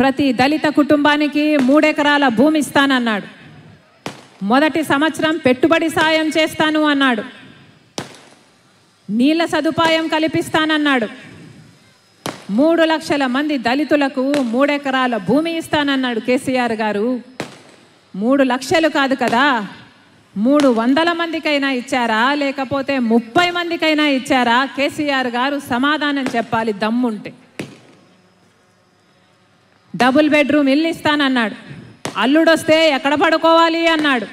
ప్రతి దళిత కుటుంబానికి మూడెకరాల భూమి ఇస్తానన్నాడు మొదటి సంవత్సరం పెట్టుబడి సాయం చేస్తాను అన్నాడు నీళ్ళ సదుపాయం కల్పిస్తానన్నాడు మూడు లక్షల మంది దళితులకు మూడెకరాల భూమి ఇస్తానన్నాడు కేసీఆర్ గారు మూడు లక్షలు కాదు కదా మూడు వందల మందికైనా ఇచ్చారా లేకపోతే ముప్పై మందికైనా ఇచ్చారా కేసీఆర్ గారు సమాధానం చెప్పాలి దమ్ముంటే డబుల్ బెడ్రూమ్ ఇల్లు ఇస్తానన్నాడు అల్లుడు వస్తే ఎక్కడ పడుకోవాలి అన్నాడు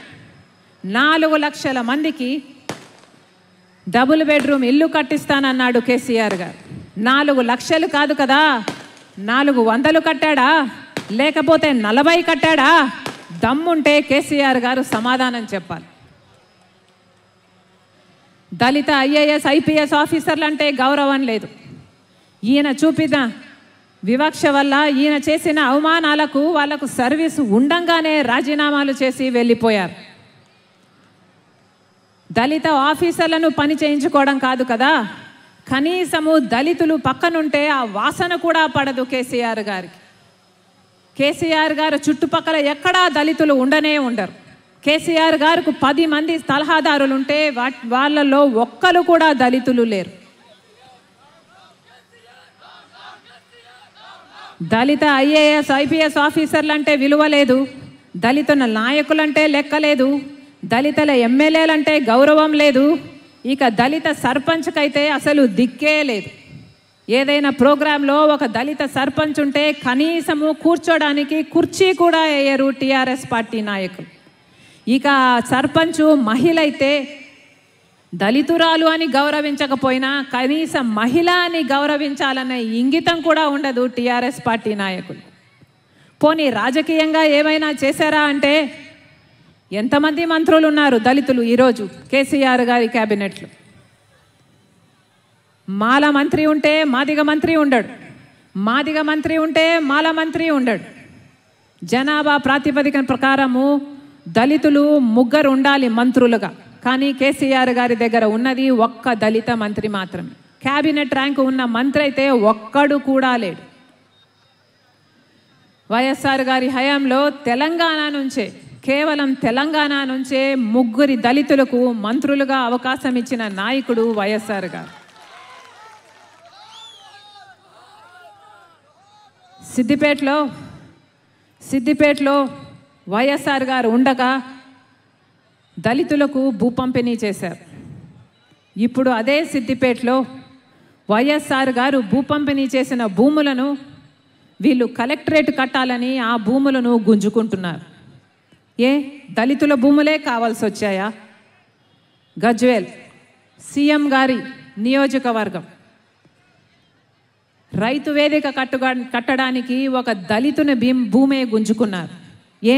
నాలుగు లక్షల మందికి డబుల్ బెడ్రూమ్ ఇల్లు కట్టిస్తానన్నాడు కేసీఆర్ గారు నాలుగు లక్షలు కాదు కదా నాలుగు వందలు కట్టాడా లేకపోతే నలభై కట్టాడా దమ్ముంటే కేసీఆర్ గారు సమాధానం చెప్పాలి దళిత ఐఏఎస్ ఐపీఎస్ ఆఫీసర్లు అంటే గౌరవం లేదు ఈయన చూపిద్దాం వివక్ష వల్ల ఈయన చేసిన అవమానాలకు వాళ్లకు సర్వీస్ ఉండంగానే రాజీనామాలు చేసి వెళ్ళిపోయారు దళిత ఆఫీసర్లను పని చేయించుకోవడం కాదు కదా కనీసము దళితులు పక్కనుంటే ఆ వాసన కూడా పడదు కేసీఆర్ గారికి కేసీఆర్ గారు చుట్టుపక్కల ఎక్కడా దళితులు ఉండనే ఉండరు కేసీఆర్ గారికి పది మంది సలహాదారులుంటే వాళ్ళలో ఒక్కరు కూడా దళితులు లేరు దళిత ఐఏఎస్ ఐపీఎస్ ఆఫీసర్లు అంటే విలువ లేదు దళితుల నాయకులంటే లెక్క లేదు దళితుల ఎమ్మెల్యేలంటే గౌరవం లేదు ఇక దళిత సర్పంచ్కైతే అసలు దిక్కే లేదు ఏదైనా ప్రోగ్రాంలో ఒక దళిత సర్పంచ్ ఉంటే కనీసము కూర్చోడానికి కుర్చీ కూడా వేయరు టీఆర్ఎస్ పార్టీ నాయకులు ఇక సర్పంచ్ మహిళ అయితే దళితురాలు అని గౌరవించకపోయినా కనీసం మహిళ అని గౌరవించాలనే ఇంగితం కూడా ఉండదు టీఆర్ఎస్ పార్టీ నాయకులు పోనీ రాజకీయంగా ఏమైనా చేశారా అంటే ఎంతమంది మంత్రులు ఉన్నారు దళితులు ఈరోజు కేసీఆర్ గారి క్యాబినెట్లు మాల మంత్రి ఉంటే మాదిగ మంత్రి ఉండడు మాదిగ మంత్రి ఉంటే మాల మంత్రి ఉండడు జనాభా ప్రాతిపదికన ప్రకారము దళితులు ముగ్గురు ఉండాలి మంత్రులుగా కానీ కేసీఆర్ గారి దగ్గర ఉన్నది ఒక్క దళిత మంత్రి మాత్రమే క్యాబినెట్ ర్యాంకు ఉన్న మంత్రి అయితే ఒక్కడు కూడా లేడు వైఎస్ఆర్ గారి హయాంలో తెలంగాణ నుంచే కేవలం తెలంగాణ నుంచే ముగ్గురి దళితులకు మంత్రులుగా అవకాశం ఇచ్చిన నాయకుడు వైఎస్ఆర్ గారు సిద్దిపేటలో సిద్దిపేటలో వైఎస్ఆర్ గారు ఉండగా దళితులకు భూ పంపిణీ చేశారు ఇప్పుడు అదే సిద్దిపేటలో వైఎస్ఆర్ గారు భూ పంపిణీ చేసిన భూములను వీళ్ళు కలెక్టరేట్ కట్టాలని ఆ భూములను గుంజుకుంటున్నారు ఏ దళితుల భూములే కావాల్సి వచ్చాయా గజ్వేల్ సీఎం గారి నియోజకవర్గం రైతు వేదిక కట్టుగా కట్టడానికి ఒక దళితుని భూమే గుంజుకున్నారు ఏ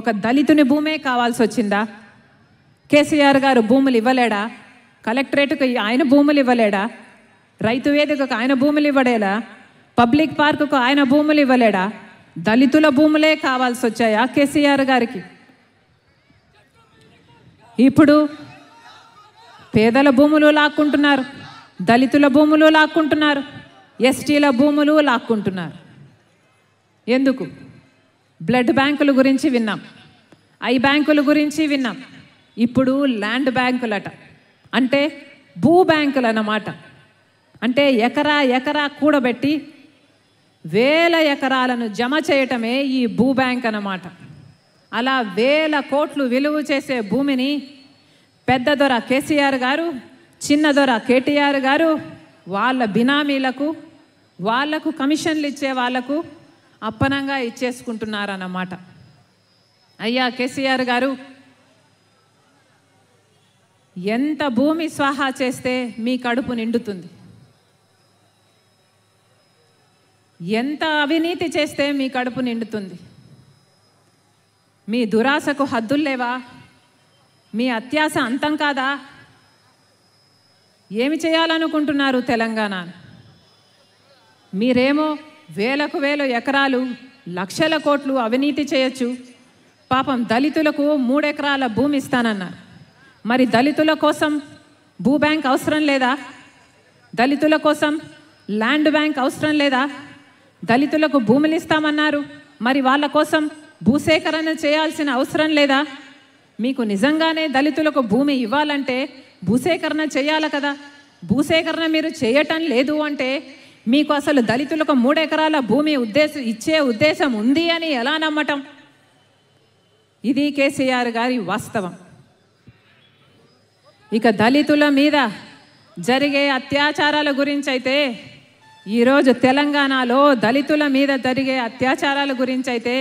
ఒక దళితుని భూమే కావాల్సి వచ్చిందా కేసీఆర్ గారు భూములు ఇవ్వలేడా కలెక్టరేట్కు ఆయన భూములు ఇవ్వలేడా రైతు వేదికకు ఆయన భూములు ఇవ్వలేదా పబ్లిక్ పార్కుకు ఆయన భూములు ఇవ్వలేడా దళితుల భూములే కావాల్సి వచ్చాయా కేసీఆర్ గారికి ఇప్పుడు పేదల భూములు లాక్కుంటున్నారు దళితుల భూములు లాక్కుంటున్నారు ఎస్టీల భూములు లాక్కుంటున్నారు ఎందుకు బ్లడ్ బ్యాంకుల గురించి విన్నాం ఐ బ్యాంకుల గురించి విన్నాం ఇప్పుడు ల్యాండ్ బ్యాంకులట అంటే భూ బ్యాంకులు అన్నమాట అంటే ఎకరా ఎకరా కూడబెట్టి వేల ఎకరాలను జమ చేయటమే ఈ భూ బ్యాంక్ అన్నమాట అలా వేల కోట్లు విలువ చేసే భూమిని పెద్ద దొర కేసీఆర్ గారు చిన్న దొర కేటీఆర్ గారు వాళ్ళ బినామీలకు వాళ్లకు కమిషన్లు ఇచ్చే వాళ్లకు అప్పనంగా ఇచ్చేసుకుంటున్నారన్నమాట అయ్యా కేసీఆర్ గారు ఎంత భూమి స్వాహా చేస్తే మీ కడుపు నిండుతుంది ఎంత అవినీతి చేస్తే మీ కడుపు నిండుతుంది మీ దురాశకు హద్దులు లేవా మీ అత్యాశ అంతం కాదా ఏమి చేయాలనుకుంటున్నారు తెలంగాణ మీరేమో వేలకు వేల ఎకరాలు లక్షల కోట్లు అవినీతి చేయొచ్చు పాపం దళితులకు మూడెకరాల భూమి ఇస్తానన్నారు మరి దళితుల కోసం భూ బ్యాంక్ అవసరం లేదా దళితుల కోసం ల్యాండ్ బ్యాంక్ అవసరం లేదా దళితులకు భూములు ఇస్తామన్నారు మరి వాళ్ళ కోసం భూసేకరణ చేయాల్సిన అవసరం లేదా మీకు నిజంగానే దళితులకు భూమి ఇవ్వాలంటే భూసేకరణ చేయాలి కదా భూసేకరణ మీరు చేయటం లేదు అంటే మీకు అసలు దళితులకు మూడెకరాల భూమి ఉద్దేశ ఇచ్చే ఉద్దేశం ఉంది అని ఎలా నమ్మటం ఇది కేసీఆర్ గారి వాస్తవం ఇక దళితుల మీద జరిగే అత్యాచారాల గురించి అయితే ఈరోజు తెలంగాణలో దళితుల మీద జరిగే అత్యాచారాల గురించి అయితే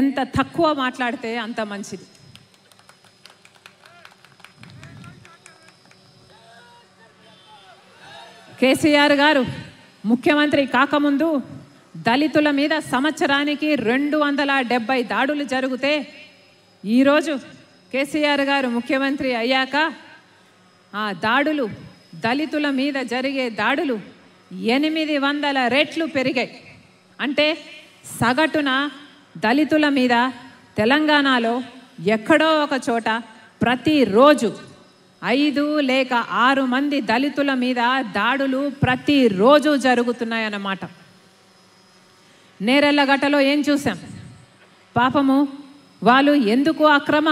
ఎంత తక్కువ మాట్లాడితే అంత మంచిది కేసీఆర్ గారు ముఖ్యమంత్రి కాకముందు దళితుల మీద సంవత్సరానికి రెండు వందల డెబ్బై దాడులు జరిగితే ఈరోజు కేసీఆర్ గారు ముఖ్యమంత్రి అయ్యాక ఆ దాడులు దళితుల మీద జరిగే దాడులు ఎనిమిది వందల రెట్లు పెరిగాయి అంటే సగటున దళితుల మీద తెలంగాణలో ఎక్కడో ఒక చోట ప్రతిరోజు ఐదు లేక ఆరు మంది దళితుల మీద దాడులు ప్రతిరోజు జరుగుతున్నాయన్నమాట నేరెళ్ళగట్టలో ఏం చూసాం పాపము వాళ్ళు ఎందుకు అక్రమ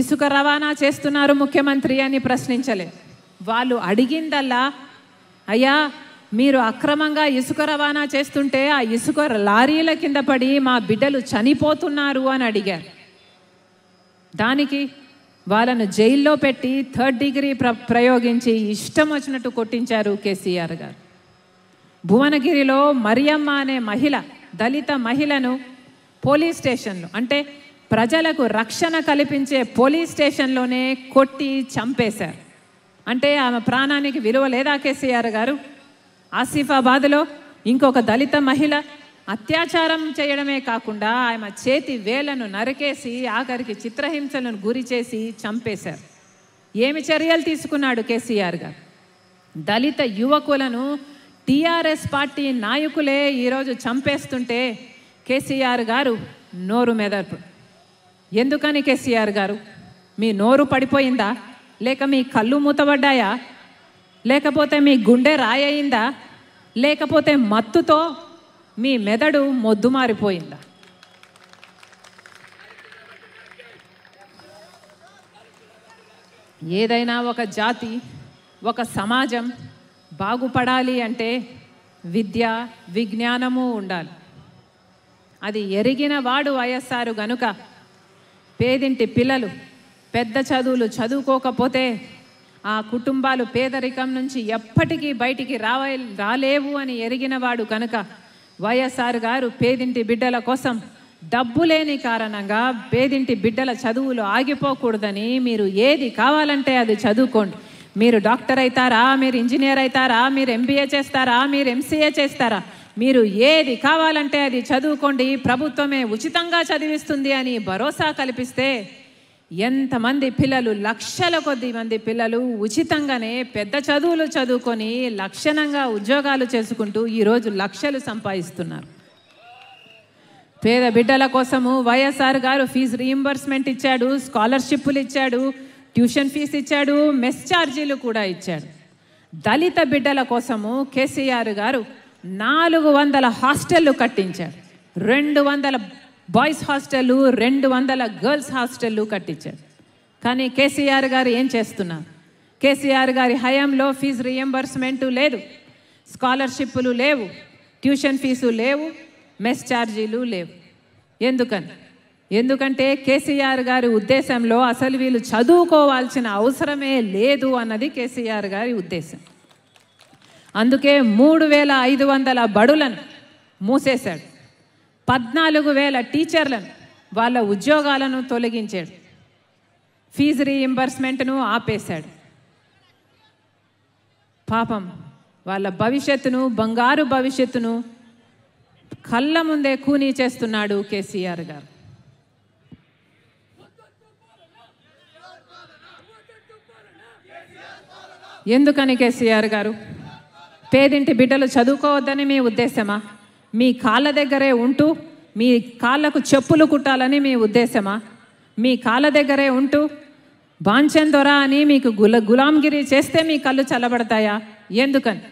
ఇసుక రవాణా చేస్తున్నారు ముఖ్యమంత్రి అని ప్రశ్నించలే వాళ్ళు అడిగిందల్లా అయ్యా మీరు అక్రమంగా ఇసుక రవాణా చేస్తుంటే ఆ ఇసుక లారీల కింద పడి మా బిడ్డలు చనిపోతున్నారు అని అడిగారు దానికి వాళ్ళను జైల్లో పెట్టి థర్డ్ డిగ్రీ ప్ర ప్రయోగించి ఇష్టం వచ్చినట్టు కొట్టించారు కేసీఆర్ గారు భువనగిరిలో మరియమ్మ అనే మహిళ దళిత మహిళను పోలీస్ స్టేషన్లో అంటే ప్రజలకు రక్షణ కల్పించే పోలీస్ స్టేషన్లోనే కొట్టి చంపేశారు అంటే ఆమె ప్రాణానికి విలువ లేదా కేసీఆర్ గారు ఆసిఫాబాద్లో ఇంకొక దళిత మహిళ అత్యాచారం చేయడమే కాకుండా ఆమె చేతి వేలను నరికేసి ఆఖరికి చిత్రహింసలను గురి చేసి చంపేశారు ఏమి చర్యలు తీసుకున్నాడు కేసీఆర్ గారు దళిత యువకులను టీఆర్ఎస్ పార్టీ నాయకులే ఈరోజు చంపేస్తుంటే కేసీఆర్ గారు నోరు మెదర్పు ఎందుకని కేసీఆర్ గారు మీ నోరు పడిపోయిందా లేక మీ కళ్ళు మూతబడ్డాయా లేకపోతే మీ గుండె రాయయిందా లేకపోతే మత్తుతో మీ మెదడు మొద్దు మారిపోయిందా ఏదైనా ఒక జాతి ఒక సమాజం బాగుపడాలి అంటే విద్య విజ్ఞానము ఉండాలి అది ఎరిగిన వాడు వయస్సారు గనుక పేదింటి పిల్లలు పెద్ద చదువులు చదువుకోకపోతే ఆ కుటుంబాలు పేదరికం నుంచి ఎప్పటికీ బయటికి రావ రాలేవు అని ఎరిగినవాడు కనుక వైఎస్ఆర్ గారు పేదింటి బిడ్డల కోసం డబ్బు లేని కారణంగా పేదింటి బిడ్డల చదువులు ఆగిపోకూడదని మీరు ఏది కావాలంటే అది చదువుకోండి మీరు డాక్టర్ అవుతారా మీరు ఇంజనీర్ అవుతారా మీరు ఎంబీఏ చేస్తారా మీరు ఎంసీఏ చేస్తారా మీరు ఏది కావాలంటే అది చదువుకోండి ప్రభుత్వమే ఉచితంగా చదివిస్తుంది అని భరోసా కల్పిస్తే ఎంతమంది పిల్లలు లక్షల కొద్ది మంది పిల్లలు ఉచితంగానే పెద్ద చదువులు చదువుకొని లక్షణంగా ఉద్యోగాలు చేసుకుంటూ ఈరోజు లక్షలు సంపాదిస్తున్నారు పేద బిడ్డల కోసము వైఎస్ఆర్ గారు ఫీజు రీయింబర్స్మెంట్ ఇచ్చాడు స్కాలర్షిప్లు ఇచ్చాడు ట్యూషన్ ఫీజు ఇచ్చాడు మెస్ ఛార్జీలు కూడా ఇచ్చాడు దళిత బిడ్డల కోసము కేసీఆర్ గారు నాలుగు వందల హాస్టళ్ళు కట్టించాడు రెండు వందల బాయ్స్ హాస్టళ్ళు రెండు వందల గర్ల్స్ హాస్టళ్ళు కట్టించాడు కానీ కేసీఆర్ గారు ఏం చేస్తున్నారు కేసీఆర్ గారి హయాంలో ఫీజు రియంబర్స్మెంటు లేదు స్కాలర్షిప్పులు లేవు ట్యూషన్ ఫీజు లేవు మెస్ ఛార్జీలు లేవు ఎందుకని ఎందుకంటే కేసీఆర్ గారి ఉద్దేశంలో అసలు వీళ్ళు చదువుకోవాల్సిన అవసరమే లేదు అన్నది కేసీఆర్ గారి ఉద్దేశం అందుకే మూడు వేల ఐదు వందల బడులను మూసేశాడు పద్నాలుగు వేల టీచర్లను వాళ్ళ ఉద్యోగాలను తొలగించాడు ఫీజు రీఇంబర్స్మెంట్ను ఆపేశాడు పాపం వాళ్ళ భవిష్యత్తును బంగారు భవిష్యత్తును కళ్ళ ముందే కూనీ చేస్తున్నాడు కేసీఆర్ గారు ఎందుకని కేసీఆర్ గారు పేదింటి బిడ్డలు చదువుకోవద్దని మీ ఉద్దేశమా మీ కాళ్ళ దగ్గరే ఉంటూ మీ కాళ్ళకు చెప్పులు కుట్టాలని మీ ఉద్దేశమా మీ కాళ్ళ దగ్గరే ఉంటూ బాంచన్ దొర అని మీకు గుల గులాంగిరి చేస్తే మీ కళ్ళు చల్లబడతాయా ఎందుకని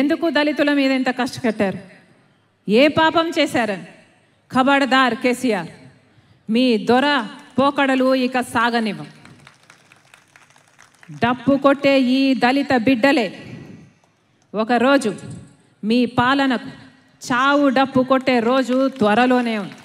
ఎందుకు దళితుల మీద ఎంత కష్టపెట్టారు ఏ పాపం చేశారని కబడ్దార్ కేసీఆర్ మీ దొర పోకడలు ఇక సాగనివ్వం డప్పు కొట్టే ఈ దళిత బిడ్డలే ఒకరోజు మీ పాలనకు చావు డప్పు కొట్టే రోజు త్వరలోనే ఉంది